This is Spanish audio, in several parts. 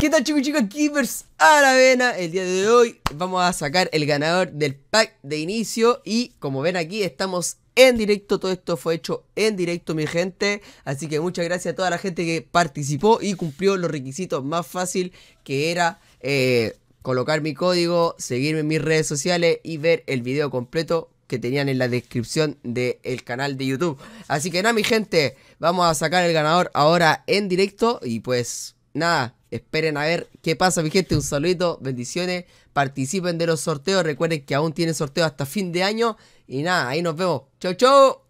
¿Qué tal chicos y Keepers a la vena? El día de hoy vamos a sacar el ganador del pack de inicio y como ven aquí estamos en directo, todo esto fue hecho en directo mi gente, así que muchas gracias a toda la gente que participó y cumplió los requisitos más fácil que era... Eh, colocar mi código, seguirme en mis redes sociales y ver el video completo que tenían en la descripción del canal de YouTube. Así que nada, mi gente, vamos a sacar el ganador ahora en directo. Y pues nada, esperen a ver qué pasa, mi gente. Un saludito, bendiciones, participen de los sorteos. Recuerden que aún tienen sorteo hasta fin de año. Y nada, ahí nos vemos. Chau, chau.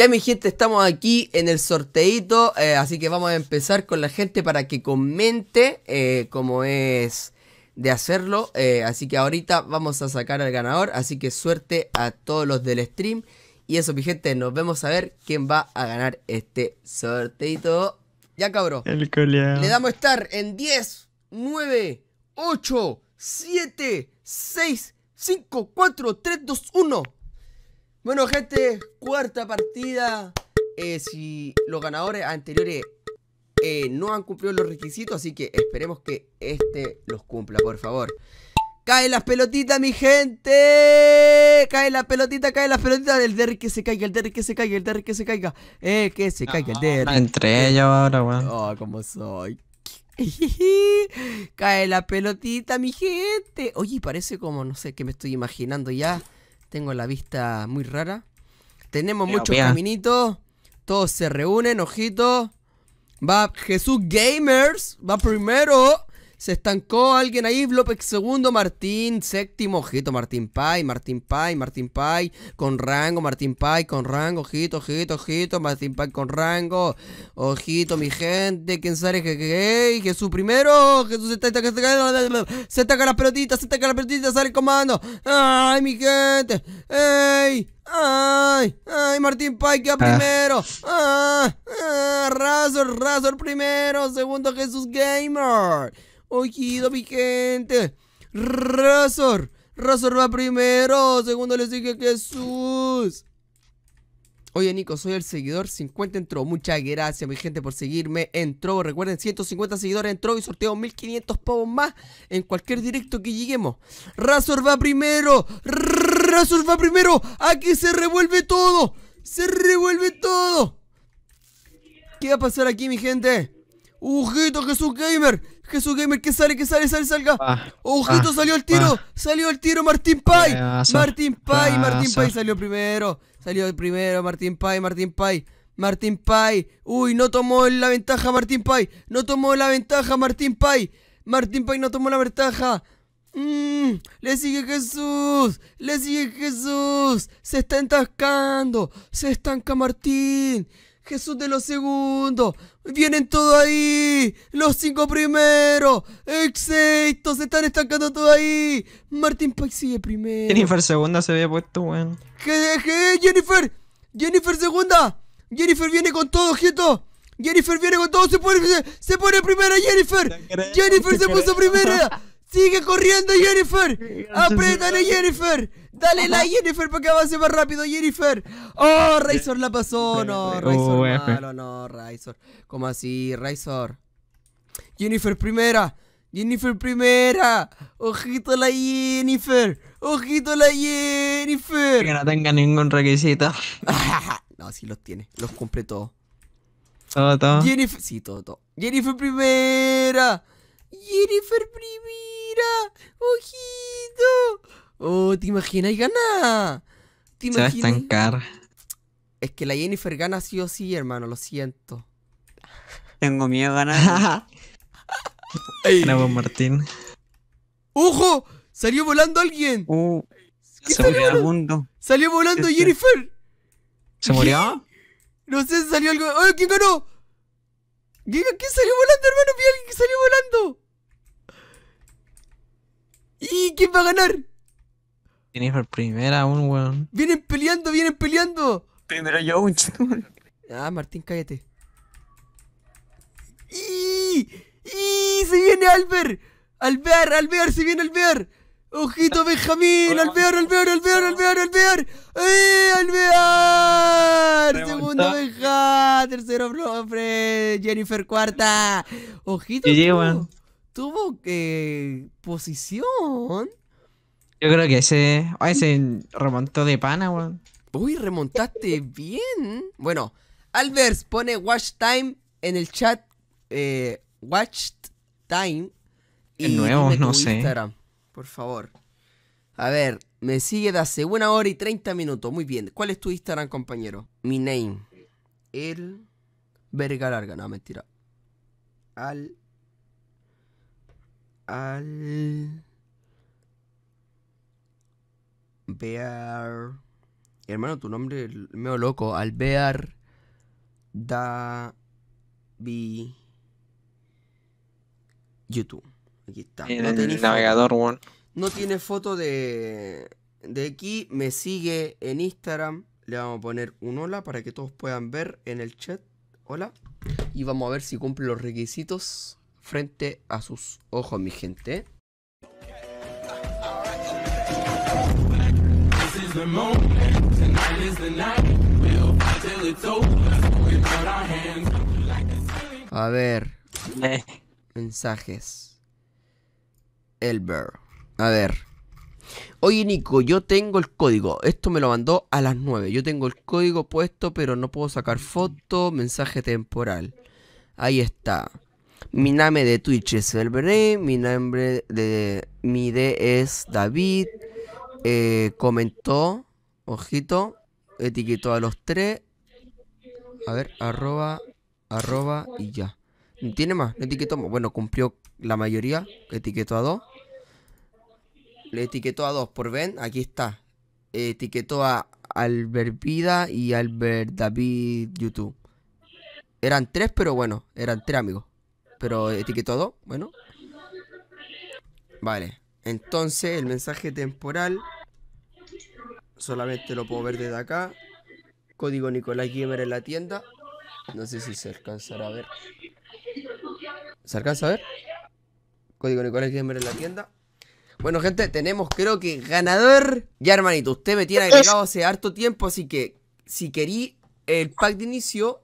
Ya mi gente, estamos aquí en el sorteito, eh, así que vamos a empezar con la gente para que comente eh, cómo es de hacerlo. Eh, así que ahorita vamos a sacar al ganador, así que suerte a todos los del stream. Y eso mi gente, nos vemos a ver quién va a ganar este sorteito. Ya cabrón. Le damos estar en 10, 9, 8, 7, 6, 5, 4, 3, 2, 1. Bueno, gente, cuarta partida. Eh, si los ganadores anteriores eh, no han cumplido los requisitos, así que esperemos que este los cumpla, por favor. ¡Cae las pelotitas, mi gente. Cae las pelotitas, cae las pelotitas. El Derry que se caiga, el Derry que se caiga, el Derry que se caiga. Eh, que se caiga, el Derry. entre eh, ellos ahora, weón. Oh, como soy. Cae la pelotita, mi gente. Oye, parece como, no sé, que me estoy imaginando ya tengo la vista muy rara. Tenemos muchos todos se reúnen, ojito. Va Jesús Gamers, va primero. Se estancó alguien ahí, Blopex segundo, Martín séptimo, ojito, Martín Pai, Martín Pai, Martín Pai, con rango, Martín Pai, con rango, ojito, ojito, ojito, Martín Pai con rango, ojito, mi gente, quién sabe que, Jesús primero, Jesús se está, se taca la se taca la pelotita sale el comando, ay, mi gente, ey, ¡Ay! ¡Ay! Martín Pai queda ah. primero. ¡Ah! ¡Ah! Razor, Razor primero. Segundo Jesús Gamer mi gente Razor. Razor va primero. Segundo le sigue Jesús. Oye Nico, soy el seguidor 50 entró, Muchas gracias mi gente por seguirme entró, Recuerden, 150 seguidores entró y sorteo 1500 pavos más en cualquier directo que lleguemos. Razor va primero. Razor va primero. Aquí se revuelve todo. Se revuelve todo. ¿Qué va a pasar aquí mi gente? Ujito, Jesús Gamer! ¡Jesús Gamer, que sale, que sale, sale, salga! Ujito, ah, ah, salió el tiro! Ah. ¡Salió el tiro, Martín Pai ¡Martín Pai, Martín Pai, salió primero! Salió primero, Martín Pai, Martín Pai Martín Pai Uy, no tomó la ventaja Martín Pai No tomó la ventaja Martín Pai Martín Pai no tomó la ventaja. Mm, le sigue Jesús. Le sigue Jesús. Se está entascando. Se estanca Martín. Jesús de los segundos. Vienen todos ahí. Los cinco primeros. Exeito Se están estancando todos ahí. Martin Pike sigue primero. Jennifer segunda se había puesto, bueno. ¿Qué, Jennifer? Jennifer segunda. Jennifer viene con todo, objeto Jennifer viene con todo. Se pone, se pone primera, Jennifer. Jennifer se puso primera. Sigue corriendo, Jennifer. Apriétale, Jennifer. Dale la Jennifer, para que avance más rápido, Jennifer. Oh, Razor la pasó. No, Razor. Oh, no, Razor. ¿Cómo así, Razor? Jennifer primera. Jennifer primera. Ojito la Jennifer. Ojito la Jennifer. Que no tenga ningún requisito. no, sí los tiene. Los cumple todos. Todo, Sí, todo, todo. Jennifer primera. Jennifer primera ojito. Oh, ¿te imaginas? ganar ¿Te imaginas? Es que la Jennifer gana sí o sí, hermano, lo siento. Tengo miedo a ganar. Bravo, Martín. ¡Ojo! ¡Salió volando alguien! Uh, salió? ¡Salió volando este. Jennifer! ¿Se murió? No sé, salió algo. ¡Ay, quién ganó! ¿Qué salió volando, hermano? Vi alguien que salió volando. ¿Quién va a ganar? Jennifer, primera aún, weón. ¡Vienen peleando, vienen peleando! Primero yo, un Ah, Martín, cállate. ¡Y! ¡Y! ¡Se viene Albert! ¡Albert, Albert, se viene Albert! ¡Ojito, Benjamín! ¡Alvear, Albert, Albert, Albert, Albert! albert eh alvear! Segundo, Benja. Tercero, profe. Jennifer, cuarta. ¡Ojito! Benjamín! tuvo que... Eh, posición. Yo creo que ese, ese remontó de pana, Uy, remontaste bien. Bueno, Albers pone watch time en el chat. Eh, watch time. Y el nuevo, no sé. Instagram, por favor. A ver, me sigue de hace una hora y 30 minutos. Muy bien. ¿Cuál es tu Instagram, compañero? Mi name. El verga larga. No, mentira. Al al Bear. Hermano, tu nombre es medio loco. Al Bear vi YouTube. Aquí está. no navegador, No tiene foto de, de aquí. Me sigue en Instagram. Le vamos a poner un hola para que todos puedan ver en el chat. Hola. Y vamos a ver si cumple los requisitos frente a sus ojos, mi gente. A ver. Mensajes. Elber. A ver. Oye Nico, yo tengo el código. Esto me lo mandó a las 9. Yo tengo el código puesto, pero no puedo sacar foto. Mensaje temporal. Ahí está. Mi nombre de Twitch es Elberé, mi nombre de mi D es David. Eh, comentó, ojito, etiquetó a los tres. A ver, arroba, arroba y ya. ¿Tiene más? No etiquetó. Bueno, cumplió la mayoría. Etiquetó a dos. Le etiquetó a dos por ven, Aquí está. Etiquetó a Albert Vida y Albert David YouTube. Eran tres, pero bueno, eran tres amigos pero etiquetado, bueno. Vale, entonces el mensaje temporal solamente lo puedo ver desde acá. Código Nicolás Gamer en la tienda. No sé si se alcanzará a ver. ¿Se alcanza a ver? Código Nicolás Gamer en la tienda. Bueno, gente, tenemos creo que ganador. Ya, hermanito, usted me tiene agregado hace harto tiempo, así que si querí el pack de inicio,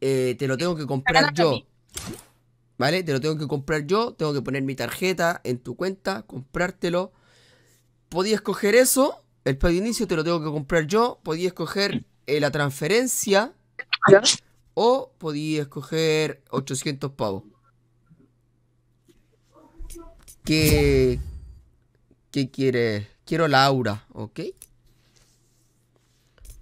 eh, te lo tengo que comprar yo. ¿Vale? Te lo tengo que comprar yo, tengo que poner mi tarjeta en tu cuenta, comprártelo. Podía escoger eso, el pago de inicio te lo tengo que comprar yo, podía escoger eh, la transferencia o podía escoger 800 pavos. ¿Qué, qué quieres? Quiero la aura, ¿ok?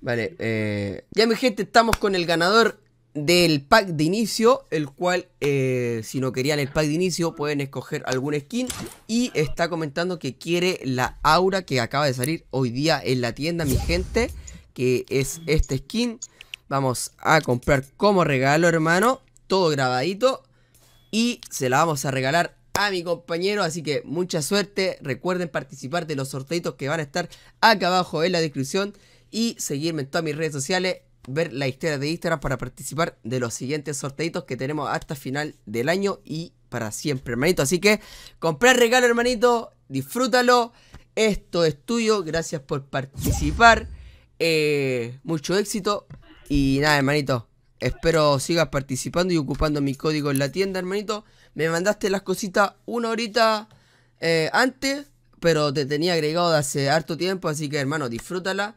Vale, eh, ya mi gente, estamos con el ganador del pack de inicio, el cual eh, si no querían el pack de inicio pueden escoger algún skin y está comentando que quiere la aura que acaba de salir hoy día en la tienda, mi gente, que es este skin. Vamos a comprar como regalo, hermano, todo grabadito y se la vamos a regalar a mi compañero, así que mucha suerte, recuerden participar de los sorteitos que van a estar acá abajo en la descripción y seguirme en todas mis redes sociales ver la historia de Instagram para participar de los siguientes sorteitos que tenemos hasta final del año y para siempre, hermanito. Así que el regalo, hermanito, disfrútalo. Esto es tuyo, gracias por participar. Eh, mucho éxito y nada, hermanito. Espero sigas participando y ocupando mi código en la tienda, hermanito. Me mandaste las cositas una horita eh, antes, pero te tenía agregado de hace harto tiempo, así que hermano, disfrútala.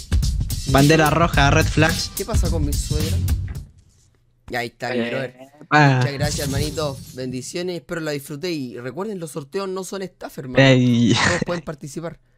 Bandera roja, red flags. ¿Qué pasa con mi suegra? Ahí está, mi eh. ah. Muchas gracias, hermanito. Bendiciones, espero la disfruté. Y recuerden, los sorteos no son estafa, hermano. Todos pueden participar.